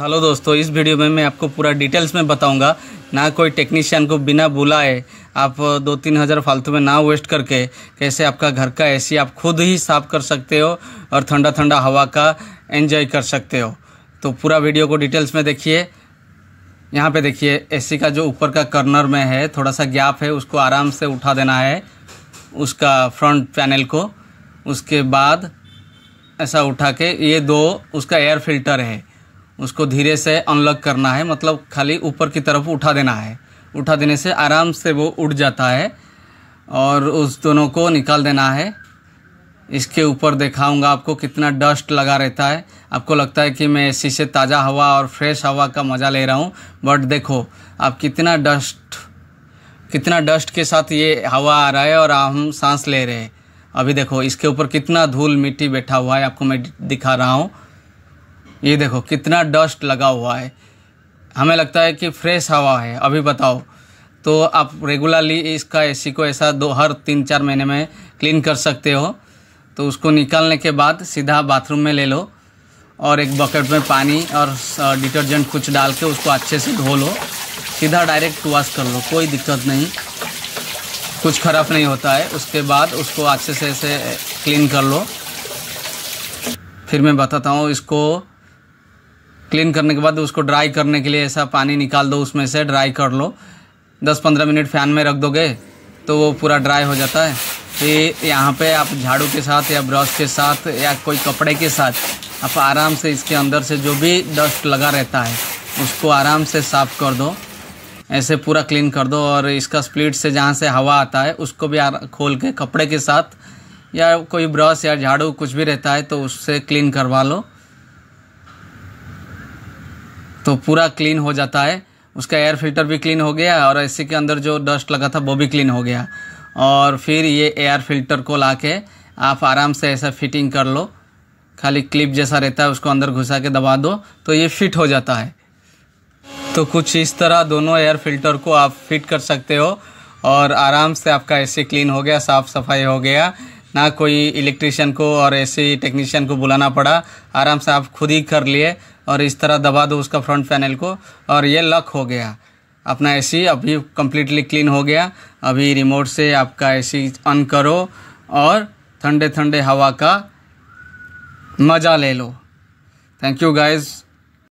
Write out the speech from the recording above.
hello दोस्तों इस video में मैं आपको पूरा डिटेल्स में बताऊंगा ना कोई टेक्नीशियन को बिना बुलाए आप दो तीन हज़ार फालतू में ना वेस्ट करके कैसे आपका घर का एसी आप खुद ही साफ़ कर सकते हो और ठंडा ठंडा हवा का एंजॉय कर सकते हो तो पूरा वीडियो को डिटेल्स में देखिए यहाँ पे देखिए एसी का जो ऊपर का कर्नर में है थोड़ा सा गैप है उसको आराम से उठा देना है उसका फ्रंट पैनल को उसके बाद ऐसा उठा के ये दो उसका एयर फिल्टर है उसको धीरे से अनलॉक करना है मतलब खाली ऊपर की तरफ उठा देना है उठा देने से आराम से वो उठ जाता है और उस दोनों को निकाल देना है इसके ऊपर दिखाऊंगा आपको कितना डस्ट लगा रहता है आपको लगता है कि मैं एसी से ताज़ा हवा और फ्रेश हवा का मज़ा ले रहा हूँ बट देखो आप कितना डस्ट कितना डस्ट के साथ ये हवा आ रहा है और हम सांस ले रहे हैं अभी देखो इसके ऊपर कितना धूल मिट्टी बैठा हुआ है आपको मैं दिखा रहा हूँ ये देखो कितना डस्ट लगा हुआ है हमें लगता है कि फ्रेश हवा है अभी बताओ तो आप रेगुलरली इसका एसी को ऐसा दो हर तीन चार महीने में क्लीन कर सकते हो तो उसको निकालने के बाद सीधा बाथरूम में ले लो और एक बकेट में पानी और डिटर्जेंट कुछ डाल के उसको अच्छे से धो लो सीधा डायरेक्ट वॉश कर लो कोई दिक्कत नहीं कुछ ख़राब नहीं होता है उसके बाद उसको अच्छे से ऐसे क्लीन कर लो फिर मैं बताता हूँ इसको क्लीन करने के बाद उसको ड्राई करने के लिए ऐसा पानी निकाल दो उसमें से ड्राई कर लो दस पंद्रह मिनट फ़ैन में रख दोगे तो वो पूरा ड्राई हो जाता है ये यहाँ पे आप झाड़ू के साथ या ब्रश के साथ या कोई कपड़े के साथ आप आराम से इसके अंदर से जो भी डस्ट लगा रहता है उसको आराम से साफ़ कर दो ऐसे पूरा क्लीन कर दो और इसका स्प्लिट से जहाँ से हवा आता है उसको भी खोल के कपड़े के साथ या कोई ब्रश या झाड़ू कुछ भी रहता है तो उससे क्लीन करवा लो तो पूरा क्लीन हो जाता है उसका एयर फिल्टर भी क्लीन हो गया और ए के अंदर जो डस्ट लगा था वो भी क्लीन हो गया और फिर ये एयर फिल्टर को ला के आप आराम से ऐसा फिटिंग कर लो खाली क्लिप जैसा रहता है उसको अंदर घुसा के दबा दो तो ये फिट हो जाता है तो कुछ इस तरह दोनों एयर फिल्टर को आप फिट कर सकते हो और आराम से आपका एसी क्लीन हो गया साफ़ सफाई हो गया ना कोई इलेक्ट्रिशियन को और एसी टेक्नीशियन को बुलाना पड़ा आराम से आप खुद ही कर लिए और इस तरह दबा दो उसका फ्रंट पैनल को और ये लक हो गया अपना एसी अभी कम्प्लीटली क्लीन हो गया अभी रिमोट से आपका एसी ऑन करो और ठंडे ठंडे हवा का मज़ा ले लो थैंक यू गाइज़